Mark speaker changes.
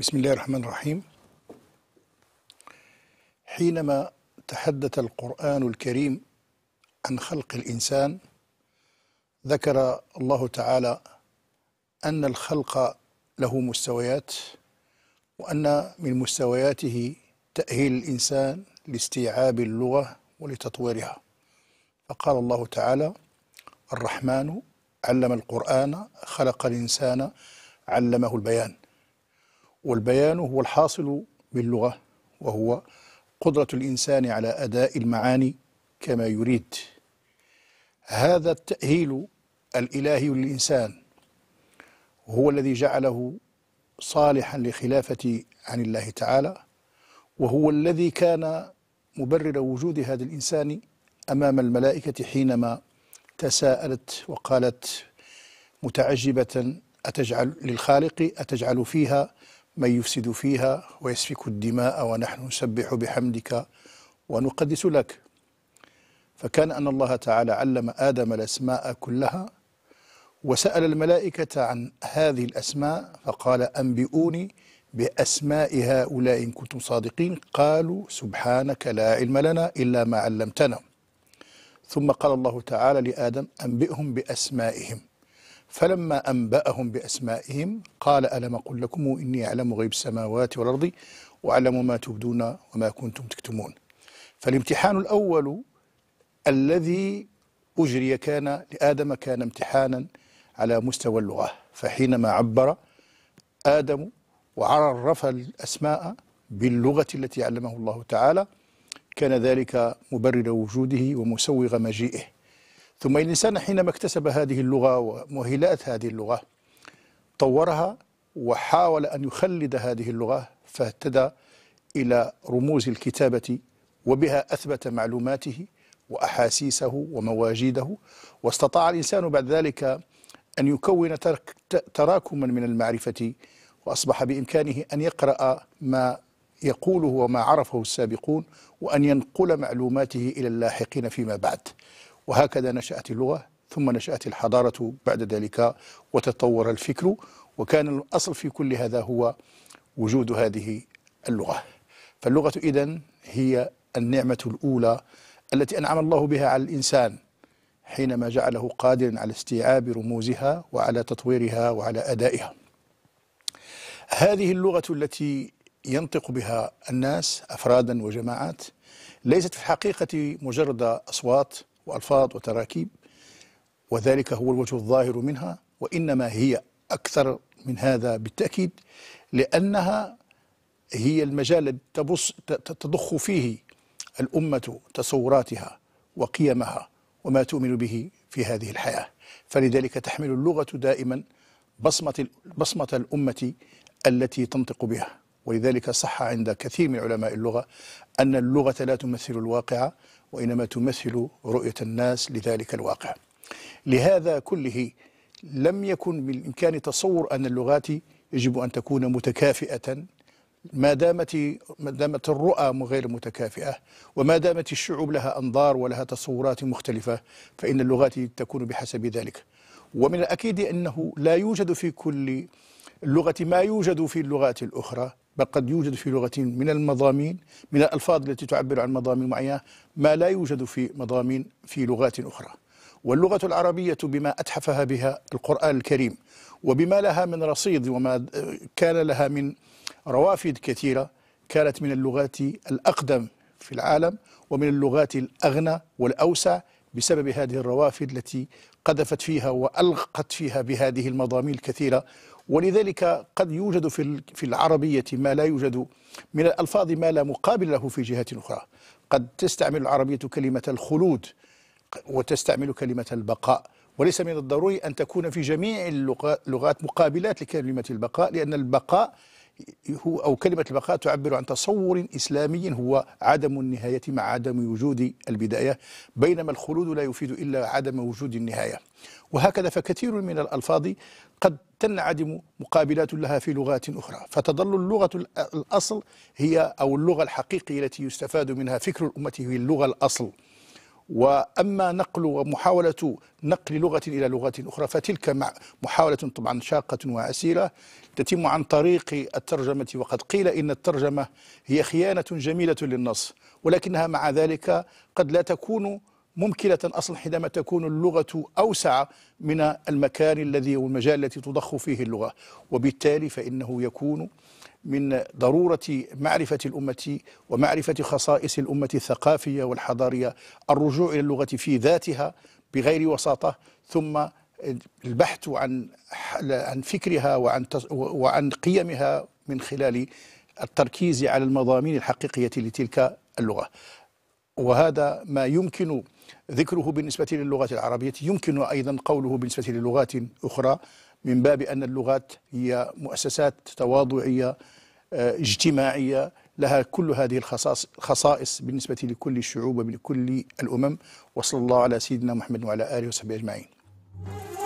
Speaker 1: بسم الله الرحمن الرحيم حينما تحدث القرآن الكريم عن خلق الإنسان ذكر الله تعالى أن الخلق له مستويات وأن من مستوياته تأهيل الإنسان لاستيعاب اللغة ولتطويرها فقال الله تعالى الرحمن علم القرآن خلق الإنسان علمه البيان والبيان هو الحاصل باللغة وهو قدرة الإنسان على أداء المعاني كما يريد هذا التأهيل الإلهي للإنسان هو الذي جعله صالحا لخلافة عن الله تعالى وهو الذي كان مبرر وجود هذا الإنسان أمام الملائكة حينما تساءلت وقالت متعجبة أتجعل للخالق أتجعل فيها من يفسد فيها ويسفك الدماء ونحن نسبح بحمدك ونقدس لك فكان أن الله تعالى علم آدم الأسماء كلها وسأل الملائكة عن هذه الأسماء فقال أنبئوني بأسماء هؤلاء إن كنتم صادقين قالوا سبحانك لا علم لنا إلا ما علمتنا ثم قال الله تعالى لآدم أنبئهم بأسمائهم فلما أنبأهم بأسمائهم قال ألم أقل لكم إني أعلم غيب السماوات والأرض وأعلم ما تبدون وما كنتم تكتمون فالامتحان الأول الذي أجري كان لآدم كان امتحانا على مستوى اللغة فحينما عبر آدم وعرف الأسماء باللغة التي علمه الله تعالى كان ذلك مبرر وجوده ومسوغ مجيئه ثم الإنسان حينما اكتسب هذه اللغة ومهلات هذه اللغة طورها وحاول أن يخلد هذه اللغة فاهتدى إلى رموز الكتابة وبها أثبت معلوماته وأحاسيسه ومواجيده واستطاع الإنسان بعد ذلك أن يكون تراكما من المعرفة وأصبح بإمكانه أن يقرأ ما يقوله وما عرفه السابقون وأن ينقل معلوماته إلى اللاحقين فيما بعد وهكذا نشأت اللغة ثم نشأت الحضارة بعد ذلك وتطور الفكر وكان الأصل في كل هذا هو وجود هذه اللغة فاللغة إذا هي النعمة الأولى التي أنعم الله بها على الإنسان حينما جعله قادرا على استيعاب رموزها وعلى تطويرها وعلى أدائها هذه اللغة التي ينطق بها الناس أفرادا وجماعات ليست في الحقيقة مجرد أصوات وألفاظ وتراكيب وذلك هو الوجه الظاهر منها وإنما هي أكثر من هذا بالتأكيد لأنها هي المجال تبص تضخ فيه الأمة تصوراتها وقيمها وما تؤمن به في هذه الحياة فلذلك تحمل اللغة دائما بصمة, بصمة الأمة التي تنطق بها ولذلك صح عند كثير من علماء اللغة أن اللغة لا تمثل الواقع وإنما تمثل رؤية الناس لذلك الواقع لهذا كله لم يكن بالإمكان تصور أن اللغات يجب أن تكون متكافئة ما دامت ما دامت الرؤى غير متكافئه وما دامت الشعوب لها انظار ولها تصورات مختلفه فان اللغات تكون بحسب ذلك ومن الاكيد انه لا يوجد في كل اللغه ما يوجد في اللغات الاخرى بل قد يوجد في لغة من المضامين من الألفاظ التي تعبر عن مضامين معينة ما لا يوجد في مضامين في لغات أخرى واللغة العربية بما أتحفها بها القرآن الكريم وبما لها من رصيد وما كان لها من روافد كثيرة كانت من اللغات الأقدم في العالم ومن اللغات الأغنى والأوسع بسبب هذه الروافد التي قذفت فيها وألقت فيها بهذه المضامين الكثيرة ولذلك قد يوجد في في العربية ما لا يوجد من الألفاظ ما لا مقابل له في جهة أخرى قد تستعمل العربية كلمة الخلود وتستعمل كلمة البقاء وليس من الضروري أن تكون في جميع اللغات مقابلات لكلمة البقاء لأن البقاء هو أو كلمة البقاء تعبر عن تصور إسلامي هو عدم النهاية مع عدم وجود البداية بينما الخلود لا يفيد إلا عدم وجود النهاية وهكذا فكثير من الألفاظ قد تنعدم مقابلات لها في لغات أخرى فتظل اللغة الأصل هي أو اللغة الحقيقية التي يستفاد منها فكر الأمة هي اللغة الأصل وأما نقل ومحاولة نقل لغة إلى لغة أخرى فتلك محاولة طبعا شاقة وعسيرة تتم عن طريق الترجمة وقد قيل إن الترجمة هي خيانة جميلة للنص ولكنها مع ذلك قد لا تكون ممكنة أصلا حينما تكون اللغة أوسع من المكان الذي والمجال التي تضخ فيه اللغة وبالتالي فإنه يكون من ضرورة معرفة الأمة ومعرفة خصائص الأمة الثقافية والحضارية الرجوع إلى اللغة في ذاتها بغير وساطة ثم البحث عن عن فكرها وعن وعن قيمها من خلال التركيز على المضامين الحقيقية لتلك اللغة وهذا ما يمكن ذكره بالنسبة للغة العربية يمكن أيضا قوله بالنسبة للغات أخرى من باب أن اللغات هي مؤسسات تواضعية آه، اجتماعية لها كل هذه الخصائص بالنسبة لكل الشعوب ولكل الأمم وصلى الله على سيدنا محمد وعلى آله وصحبه أجمعين